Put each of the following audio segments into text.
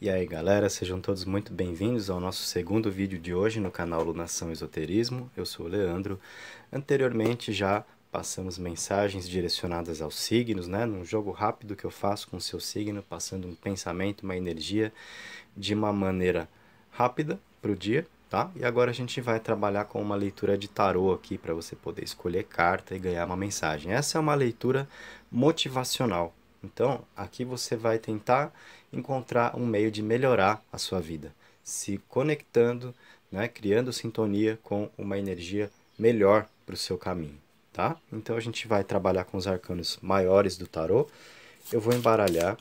E aí galera, sejam todos muito bem-vindos ao nosso segundo vídeo de hoje no canal Lunação Esoterismo. Eu sou o Leandro. Anteriormente já passamos mensagens direcionadas aos signos, né? Num jogo rápido que eu faço com o seu signo, passando um pensamento, uma energia de uma maneira rápida para o dia, tá? E agora a gente vai trabalhar com uma leitura de tarô aqui para você poder escolher carta e ganhar uma mensagem. Essa é uma leitura motivacional, então, aqui você vai tentar encontrar um meio de melhorar a sua vida, se conectando, né, criando sintonia com uma energia melhor para o seu caminho, tá? Então a gente vai trabalhar com os arcanos maiores do tarô. Eu vou embaralhar,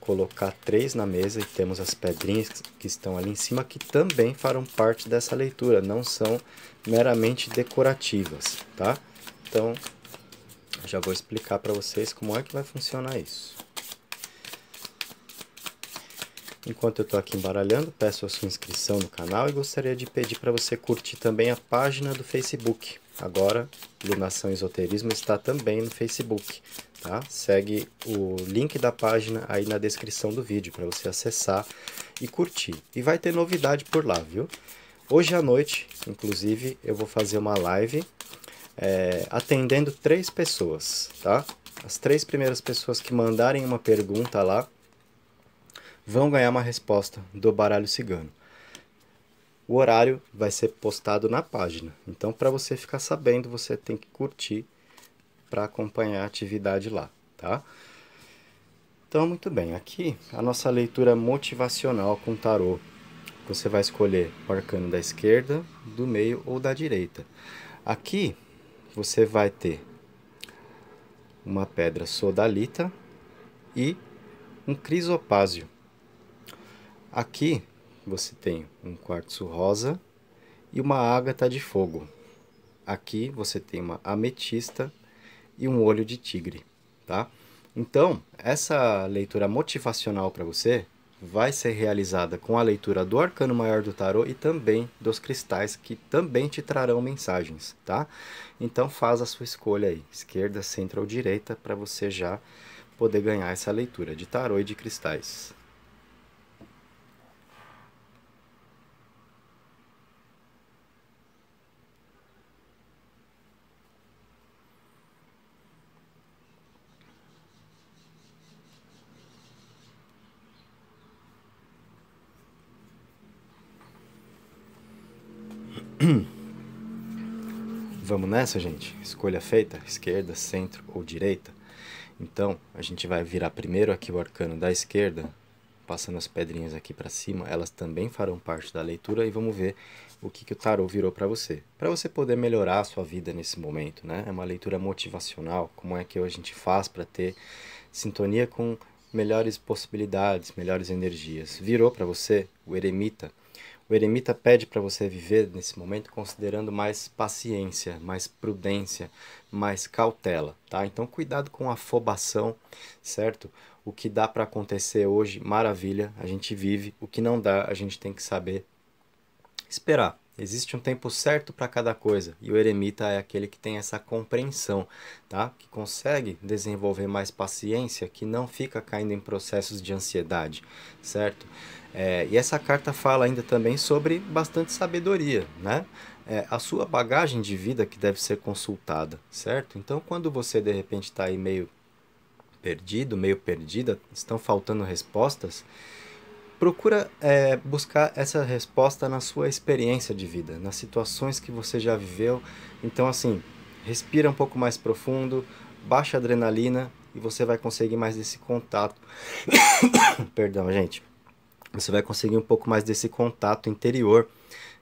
colocar três na mesa e temos as pedrinhas que estão ali em cima que também farão parte dessa leitura, não são meramente decorativas, tá? Então, já vou explicar para vocês como é que vai funcionar isso. Enquanto eu estou aqui embaralhando, peço a sua inscrição no canal e gostaria de pedir para você curtir também a página do Facebook. Agora, Lunação Esoterismo está também no Facebook, tá? Segue o link da página aí na descrição do vídeo para você acessar e curtir. E vai ter novidade por lá, viu? Hoje à noite, inclusive, eu vou fazer uma live é, atendendo três pessoas, tá? As três primeiras pessoas que mandarem uma pergunta lá vão ganhar uma resposta do baralho cigano. O horário vai ser postado na página. Então, para você ficar sabendo, você tem que curtir para acompanhar a atividade lá, tá? Então, muito bem, aqui a nossa leitura motivacional com tarô. Você vai escolher o arcano da esquerda, do meio ou da direita. Aqui você vai ter uma pedra sodalita e um crisopásio. Aqui você tem um quartzo rosa e uma ágata de fogo. Aqui você tem uma ametista e um olho de tigre, tá? Então, essa leitura motivacional para você vai ser realizada com a leitura do arcano maior do tarô e também dos cristais que também te trarão mensagens, tá? Então faz a sua escolha aí, esquerda, centro ou direita, para você já poder ganhar essa leitura de tarô e de cristais. Vamos nessa, gente? Escolha feita, esquerda, centro ou direita. Então, a gente vai virar primeiro aqui o arcano da esquerda, passando as pedrinhas aqui para cima, elas também farão parte da leitura e vamos ver o que, que o tarô virou para você. Para você poder melhorar a sua vida nesse momento, né? É uma leitura motivacional, como é que a gente faz para ter sintonia com melhores possibilidades, melhores energias. Virou para você o eremita, o eremita pede para você viver nesse momento considerando mais paciência, mais prudência, mais cautela, tá? Então cuidado com a afobação, certo? O que dá para acontecer hoje, maravilha, a gente vive, o que não dá, a gente tem que saber esperar, Existe um tempo certo para cada coisa, e o eremita é aquele que tem essa compreensão, tá? Que consegue desenvolver mais paciência, que não fica caindo em processos de ansiedade, certo? É, e essa carta fala ainda também sobre bastante sabedoria, né? É, a sua bagagem de vida que deve ser consultada, certo? Então, quando você de repente está aí meio perdido, meio perdida, estão faltando respostas, Procura é, buscar essa resposta na sua experiência de vida, nas situações que você já viveu. Então, assim, respira um pouco mais profundo, baixa a adrenalina e você vai conseguir mais desse contato. Perdão, gente. Você vai conseguir um pouco mais desse contato interior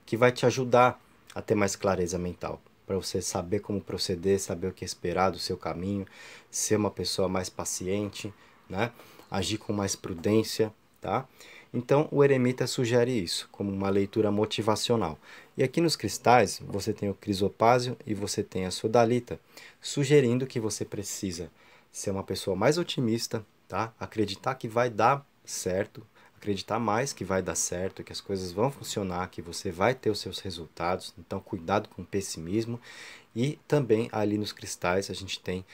que vai te ajudar a ter mais clareza mental, para você saber como proceder, saber o que esperar do seu caminho, ser uma pessoa mais paciente, né? Agir com mais prudência, tá? Então, o eremita sugere isso, como uma leitura motivacional. E aqui nos cristais, você tem o crisopásio e você tem a sodalita, sugerindo que você precisa ser uma pessoa mais otimista, tá? acreditar que vai dar certo, acreditar mais que vai dar certo, que as coisas vão funcionar, que você vai ter os seus resultados. Então, cuidado com o pessimismo. E também ali nos cristais a gente tem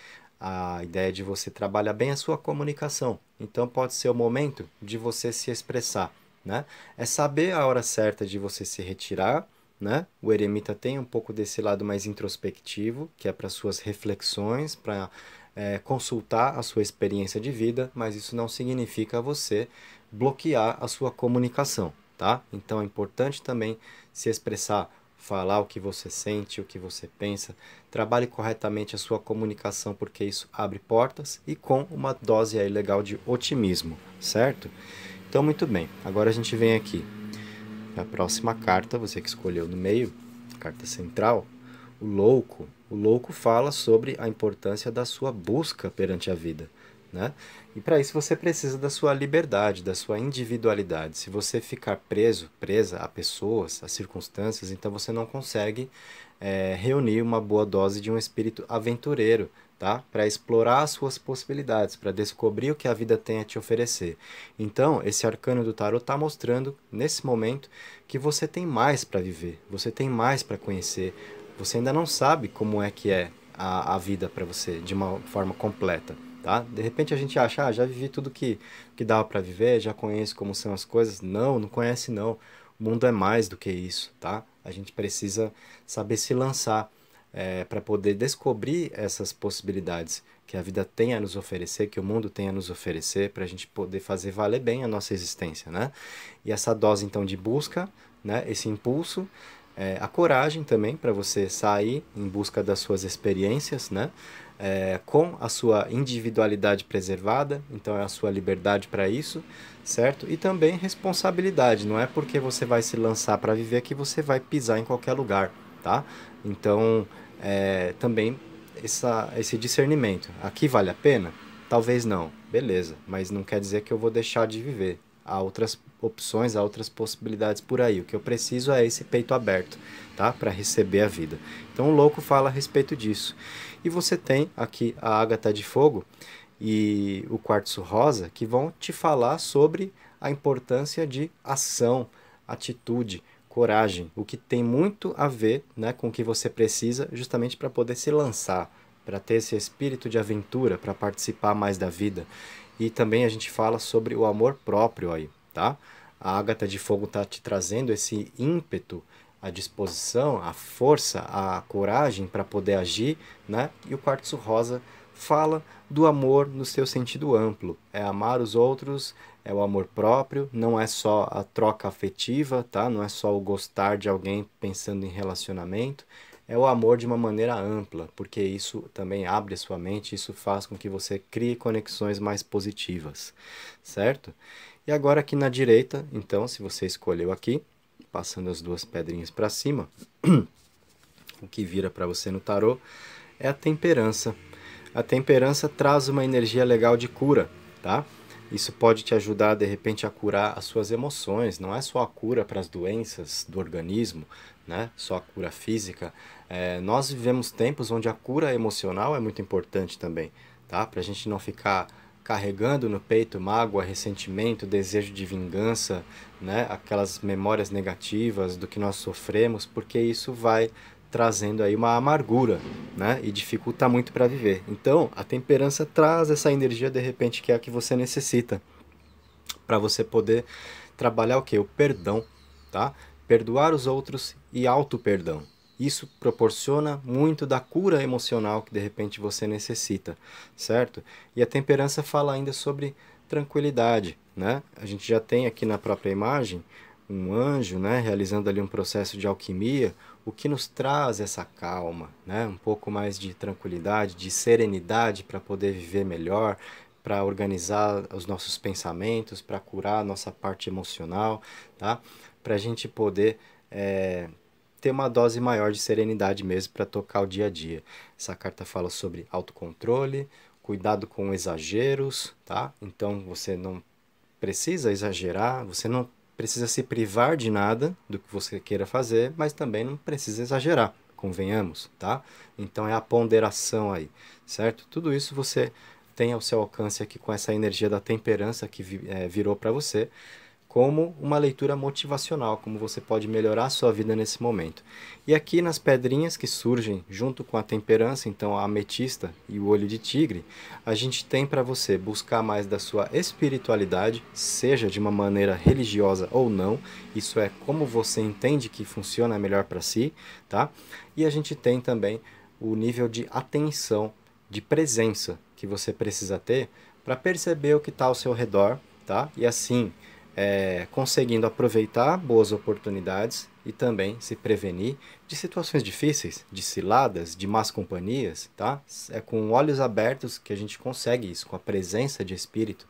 a ideia de você trabalhar bem a sua comunicação, então pode ser o momento de você se expressar, né? É saber a hora certa de você se retirar, né? O eremita tem um pouco desse lado mais introspectivo, que é para suas reflexões, para é, consultar a sua experiência de vida, mas isso não significa você bloquear a sua comunicação, tá? Então é importante também se expressar falar o que você sente, o que você pensa. Trabalhe corretamente a sua comunicação, porque isso abre portas e com uma dose aí legal de otimismo, certo? Então, muito bem. Agora a gente vem aqui na próxima carta, você que escolheu no meio, carta central, o louco. O louco fala sobre a importância da sua busca perante a vida, né? E para isso você precisa da sua liberdade, da sua individualidade. Se você ficar preso, presa a pessoas, a circunstâncias, então você não consegue é, reunir uma boa dose de um espírito aventureiro, tá? Para explorar as suas possibilidades, para descobrir o que a vida tem a te oferecer. Então, esse arcano do tarot está mostrando nesse momento que você tem mais para viver, você tem mais para conhecer. Você ainda não sabe como é que é a, a vida para você de uma forma completa tá? De repente a gente acha, ah, já vivi tudo que, que dava para viver, já conheço como são as coisas. Não, não conhece não. O mundo é mais do que isso, tá? A gente precisa saber se lançar é, eh, para poder descobrir essas possibilidades que a vida tem a nos oferecer, que o mundo tem a nos oferecer, para a gente poder fazer valer bem a nossa existência, né? E essa dose, então, de busca, né? Esse impulso é, a coragem também para você sair em busca das suas experiências, né? É, com a sua individualidade preservada, então é a sua liberdade para isso, certo? E também responsabilidade, não é porque você vai se lançar para viver que você vai pisar em qualquer lugar, tá? Então, é, também essa, esse discernimento. Aqui vale a pena? Talvez não, beleza, mas não quer dizer que eu vou deixar de viver, Há outras opções, há outras possibilidades por aí. O que eu preciso é esse peito aberto, tá? Para receber a vida. Então o louco fala a respeito disso. E você tem aqui a Ágata de Fogo e o Quartzo Rosa que vão te falar sobre a importância de ação, atitude, coragem, o que tem muito a ver né, com o que você precisa justamente para poder se lançar, para ter esse espírito de aventura, para participar mais da vida. E também a gente fala sobre o amor próprio aí, tá? A ágata de fogo está te trazendo esse ímpeto, a disposição, a força, a coragem para poder agir, né? E o quartzo rosa fala do amor no seu sentido amplo. É amar os outros, é o amor próprio, não é só a troca afetiva, tá? Não é só o gostar de alguém pensando em relacionamento, é o amor de uma maneira ampla, porque isso também abre a sua mente, isso faz com que você crie conexões mais positivas, certo? E agora aqui na direita, então, se você escolheu aqui, passando as duas pedrinhas para cima, o que vira para você no tarô é a temperança. A temperança traz uma energia legal de cura, tá? Isso pode te ajudar de repente a curar as suas emoções, não é só a cura para as doenças do organismo, né? só a cura física. É, nós vivemos tempos onde a cura emocional é muito importante também, tá? para a gente não ficar carregando no peito mágoa, ressentimento, desejo de vingança, né? aquelas memórias negativas do que nós sofremos, porque isso vai trazendo aí uma amargura, né? E dificulta muito para viver. Então, a temperança traz essa energia de repente que é a que você necessita para você poder trabalhar o que? O perdão, tá? Perdoar os outros e auto perdão. Isso proporciona muito da cura emocional que de repente você necessita, certo? E a temperança fala ainda sobre tranquilidade, né? A gente já tem aqui na própria imagem um anjo, né, realizando ali um processo de alquimia, o que nos traz essa calma, né? um pouco mais de tranquilidade, de serenidade para poder viver melhor, para organizar os nossos pensamentos, para curar a nossa parte emocional, tá? para a gente poder é, ter uma dose maior de serenidade mesmo para tocar o dia a dia. Essa carta fala sobre autocontrole, cuidado com exageros, tá? Então você não precisa exagerar, você não precisa se privar de nada do que você queira fazer, mas também não precisa exagerar, convenhamos, tá? Então é a ponderação aí, certo? Tudo isso você tem ao seu alcance aqui com essa energia da temperança que é, virou para você, como uma leitura motivacional, como você pode melhorar a sua vida nesse momento. E aqui nas pedrinhas que surgem junto com a temperança, então a ametista e o olho de tigre, a gente tem para você buscar mais da sua espiritualidade, seja de uma maneira religiosa ou não, isso é como você entende que funciona melhor para si, tá? E a gente tem também o nível de atenção, de presença que você precisa ter para perceber o que está ao seu redor, tá? E assim, é, conseguindo aproveitar boas oportunidades e também se prevenir de situações difíceis, de ciladas, de más companhias, tá? É com olhos abertos que a gente consegue isso, com a presença de espírito,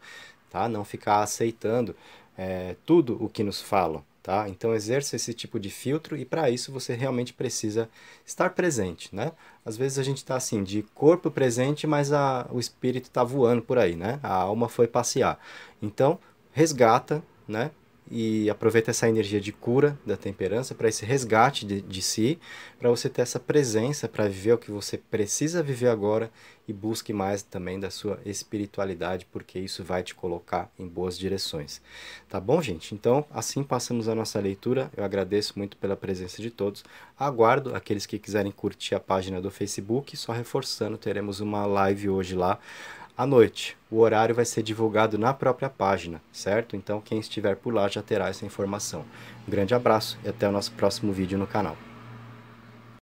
tá? Não ficar aceitando é, tudo o que nos falam, tá? Então exerça esse tipo de filtro e para isso você realmente precisa estar presente, né? Às vezes a gente está assim de corpo presente, mas a, o espírito está voando por aí, né? A alma foi passear. Então resgata né? E aproveita essa energia de cura da temperança para esse resgate de, de si, para você ter essa presença para viver o que você precisa viver agora e busque mais também da sua espiritualidade, porque isso vai te colocar em boas direções. Tá bom, gente? Então, assim passamos a nossa leitura. Eu agradeço muito pela presença de todos. Aguardo aqueles que quiserem curtir a página do Facebook, só reforçando, teremos uma live hoje lá à noite. O horário vai ser divulgado na própria página, certo? Então quem estiver por lá já terá essa informação. Um grande abraço e até o nosso próximo vídeo no canal.